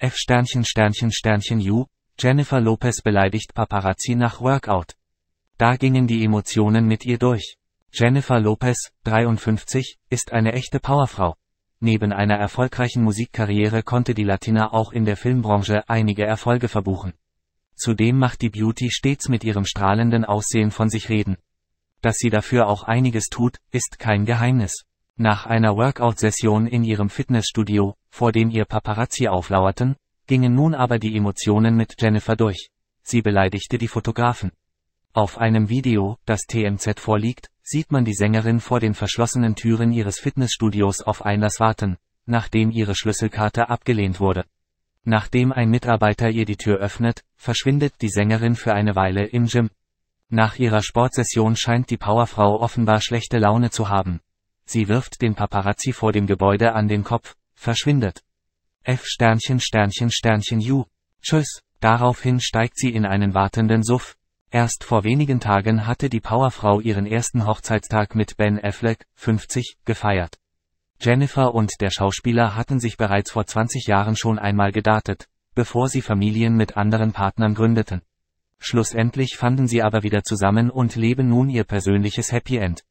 F Sternchen Sternchen Sternchen U, Jennifer Lopez beleidigt Paparazzi nach Workout. Da gingen die Emotionen mit ihr durch. Jennifer Lopez, 53, ist eine echte Powerfrau. Neben einer erfolgreichen Musikkarriere konnte die Latina auch in der Filmbranche einige Erfolge verbuchen. Zudem macht die Beauty stets mit ihrem strahlenden Aussehen von sich reden. Dass sie dafür auch einiges tut, ist kein Geheimnis. Nach einer Workout-Session in ihrem Fitnessstudio, vor dem ihr Paparazzi auflauerten, gingen nun aber die Emotionen mit Jennifer durch. Sie beleidigte die Fotografen. Auf einem Video, das TMZ vorliegt, sieht man die Sängerin vor den verschlossenen Türen ihres Fitnessstudios auf Einlass warten, nachdem ihre Schlüsselkarte abgelehnt wurde. Nachdem ein Mitarbeiter ihr die Tür öffnet, verschwindet die Sängerin für eine Weile im Gym. Nach ihrer Sportsession scheint die Powerfrau offenbar schlechte Laune zu haben, Sie wirft den Paparazzi vor dem Gebäude an den Kopf, verschwindet. F Sternchen Sternchen Sternchen Ju. Tschüss. Daraufhin steigt sie in einen wartenden Suff. Erst vor wenigen Tagen hatte die Powerfrau ihren ersten Hochzeitstag mit Ben Affleck, 50, gefeiert. Jennifer und der Schauspieler hatten sich bereits vor 20 Jahren schon einmal gedatet, bevor sie Familien mit anderen Partnern gründeten. Schlussendlich fanden sie aber wieder zusammen und leben nun ihr persönliches Happy End.